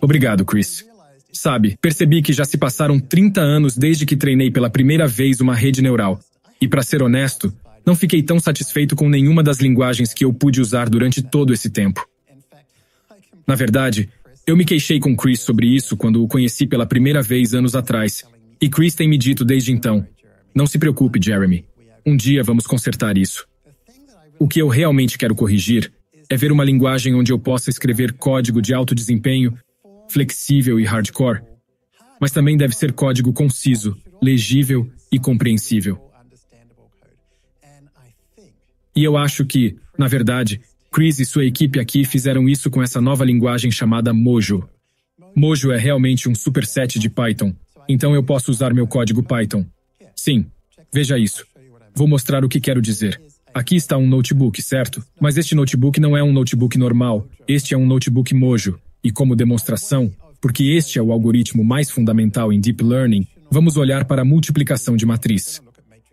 Obrigado, Chris. Sabe, percebi que já se passaram 30 anos desde que treinei pela primeira vez uma rede neural. E para ser honesto, não fiquei tão satisfeito com nenhuma das linguagens que eu pude usar durante todo esse tempo. Na verdade, eu me queixei com Chris sobre isso quando o conheci pela primeira vez anos atrás, e Chris tem me dito desde então: Não se preocupe, Jeremy. Um dia vamos consertar isso. O que eu realmente quero corrigir é ver uma linguagem onde eu possa escrever código de alto desempenho, flexível e hardcore, mas também deve ser código conciso, legível e compreensível. E eu acho que, na verdade, Chris e sua equipe aqui fizeram isso com essa nova linguagem chamada Mojo. Mojo é realmente um superset de Python, então eu posso usar meu código Python. Sim, veja isso. Vou mostrar o que quero dizer. Aqui está um notebook, certo? Mas este notebook não é um notebook normal. Este é um notebook Mojo. E como demonstração, porque este é o algoritmo mais fundamental em deep learning, vamos olhar para a multiplicação de matriz.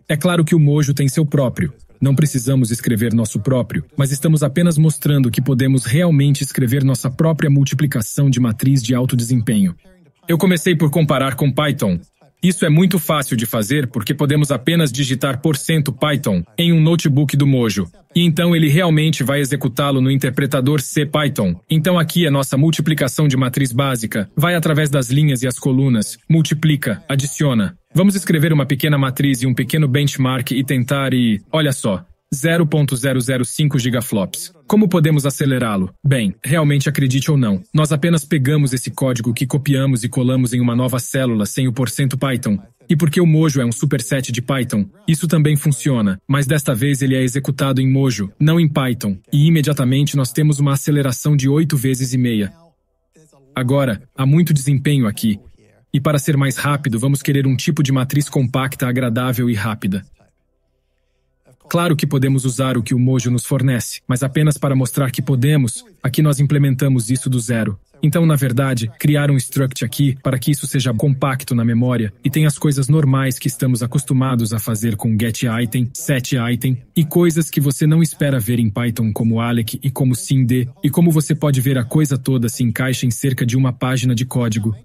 É claro que o Mojo tem seu próprio. Não precisamos escrever nosso próprio, mas estamos apenas mostrando que podemos realmente escrever nossa própria multiplicação de matriz de alto desempenho. Eu comecei por comparar com Python, isso é muito fácil de fazer porque podemos apenas digitar Python em um notebook do Mojo, e então ele realmente vai executá-lo no interpretador C Python. Então aqui a nossa multiplicação de matriz básica vai através das linhas e as colunas, multiplica, adiciona. Vamos escrever uma pequena matriz e um pequeno benchmark e tentar e... Olha só, 0.005 gigaflops. Como podemos acelerá-lo? Bem, realmente acredite ou não, nós apenas pegamos esse código que copiamos e colamos em uma nova célula sem o porcento Python. E porque o Mojo é um superset de Python, isso também funciona, mas desta vez ele é executado em Mojo, não em Python, e imediatamente nós temos uma aceleração de 8 vezes e meia. Agora, há muito desempenho aqui, e para ser mais rápido, vamos querer um tipo de matriz compacta, agradável e rápida. Claro que podemos usar o que o Mojo nos fornece, mas apenas para mostrar que podemos, aqui nós implementamos isso do zero. Então, na verdade, criar um struct aqui para que isso seja compacto na memória e tenha as coisas normais que estamos acostumados a fazer com getItem, setItem e coisas que você não espera ver em Python como alec e como simd e como você pode ver a coisa toda se encaixa em cerca de uma página de código.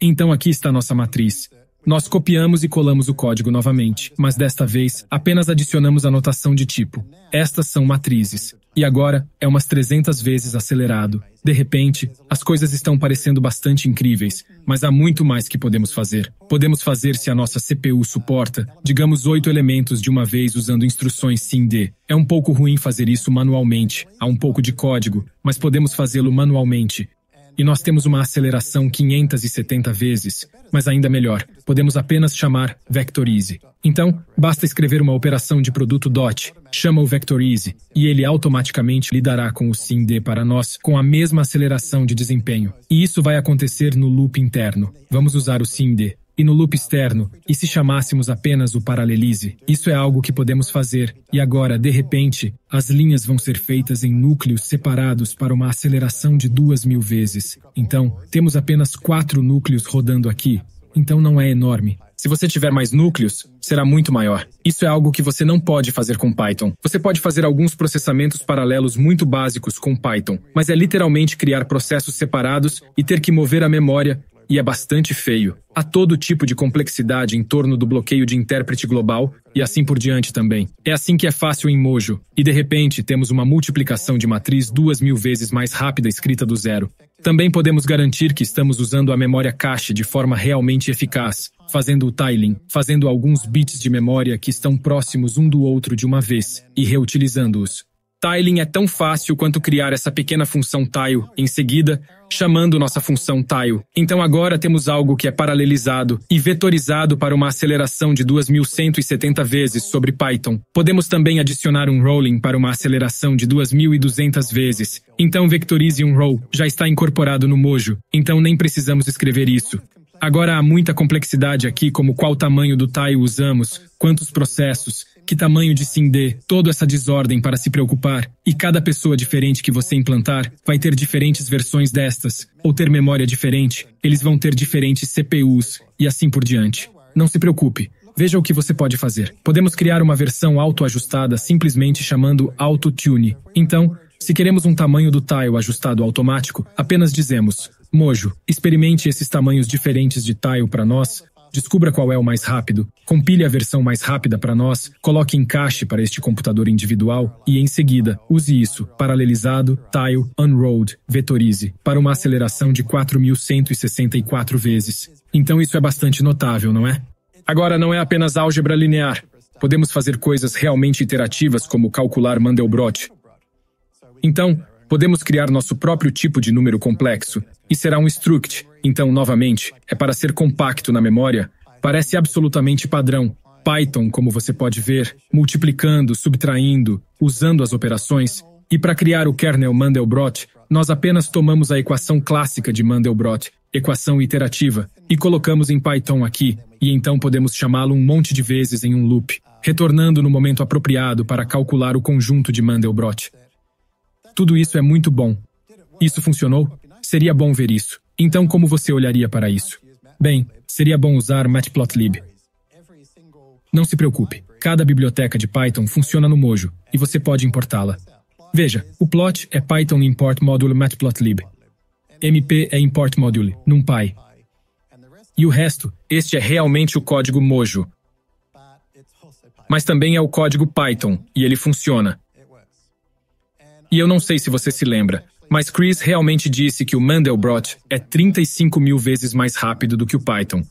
Então aqui está nossa matriz. Nós copiamos e colamos o código novamente, mas desta vez apenas adicionamos a notação de tipo. Estas são matrizes. E agora é umas 300 vezes acelerado. De repente, as coisas estão parecendo bastante incríveis, mas há muito mais que podemos fazer. Podemos fazer se a nossa CPU suporta, digamos, oito elementos de uma vez usando instruções SIMD. É um pouco ruim fazer isso manualmente, há um pouco de código, mas podemos fazê-lo manualmente, e nós temos uma aceleração 570 vezes, mas ainda melhor, podemos apenas chamar Vectorize. Então, basta escrever uma operação de produto dot, chama o Vectorize, e ele automaticamente lidará com o SIMD para nós com a mesma aceleração de desempenho. E isso vai acontecer no loop interno. Vamos usar o SIMD e no loop externo, e se chamássemos apenas o paralelize, isso é algo que podemos fazer, e agora, de repente, as linhas vão ser feitas em núcleos separados para uma aceleração de duas mil vezes. Então, temos apenas quatro núcleos rodando aqui, então não é enorme. Se você tiver mais núcleos, será muito maior. Isso é algo que você não pode fazer com Python. Você pode fazer alguns processamentos paralelos muito básicos com Python, mas é literalmente criar processos separados e ter que mover a memória e é bastante feio. Há todo tipo de complexidade em torno do bloqueio de intérprete global e assim por diante também. É assim que é fácil em Mojo, e de repente temos uma multiplicação de matriz duas mil vezes mais rápida escrita do zero. Também podemos garantir que estamos usando a memória cache de forma realmente eficaz, fazendo o tiling, fazendo alguns bits de memória que estão próximos um do outro de uma vez, e reutilizando-os. Tiling é tão fácil quanto criar essa pequena função tile em seguida, chamando nossa função tile. Então agora temos algo que é paralelizado e vetorizado para uma aceleração de 2170 vezes sobre Python. Podemos também adicionar um rolling para uma aceleração de 2200 vezes. Então vectorize um roll já está incorporado no Mojo, então nem precisamos escrever isso. Agora há muita complexidade aqui, como qual tamanho do tile usamos, quantos processos, que tamanho de Sindê, toda essa desordem para se preocupar, e cada pessoa diferente que você implantar vai ter diferentes versões destas, ou ter memória diferente, eles vão ter diferentes CPUs, e assim por diante. Não se preocupe, Veja o que você pode fazer. Podemos criar uma versão autoajustada simplesmente chamando auto-tune. Então, se queremos um tamanho do tile ajustado automático, apenas dizemos: Mojo, experimente esses tamanhos diferentes de tile para nós, Descubra qual é o mais rápido, compile a versão mais rápida para nós, coloque em cache para este computador individual e, em seguida, use isso, paralelizado, tile, unrolled, vetorize, para uma aceleração de 4.164 vezes. Então isso é bastante notável, não é? Agora, não é apenas álgebra linear. Podemos fazer coisas realmente iterativas, como calcular Mandelbrot. Então, podemos criar nosso próprio tipo de número complexo, e será um struct, então, novamente, é para ser compacto na memória, parece absolutamente padrão. Python, como você pode ver, multiplicando, subtraindo, usando as operações, e para criar o kernel Mandelbrot, nós apenas tomamos a equação clássica de Mandelbrot, equação iterativa, e colocamos em Python aqui, e então podemos chamá-lo um monte de vezes em um loop, retornando no momento apropriado para calcular o conjunto de Mandelbrot. Tudo isso é muito bom. Isso funcionou? Seria bom ver isso. Então, como você olharia para isso? Bem, seria bom usar Matplotlib. Não se preocupe, cada biblioteca de Python funciona no Mojo, e você pode importá-la. Veja, o plot é Python import module matplotlib. MP é import módulo, numpy. E o resto, este é realmente o código Mojo. Mas também é o código Python, e ele funciona. E eu não sei se você se lembra, mas Chris realmente disse que o Mandelbrot é 35 mil vezes mais rápido do que o Python.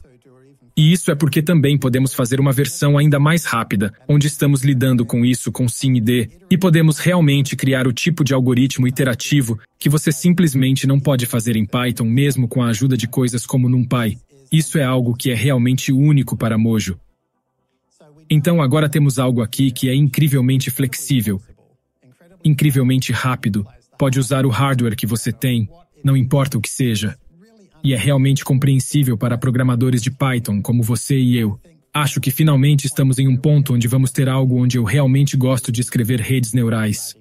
E isso é porque também podemos fazer uma versão ainda mais rápida, onde estamos lidando com isso com SimD, e podemos realmente criar o tipo de algoritmo iterativo que você simplesmente não pode fazer em Python mesmo com a ajuda de coisas como NumPy. Isso é algo que é realmente único para Mojo. Então agora temos algo aqui que é incrivelmente flexível, incrivelmente rápido, Pode usar o hardware que você tem, não importa o que seja. E é realmente compreensível para programadores de Python como você e eu. Acho que finalmente estamos em um ponto onde vamos ter algo onde eu realmente gosto de escrever redes neurais.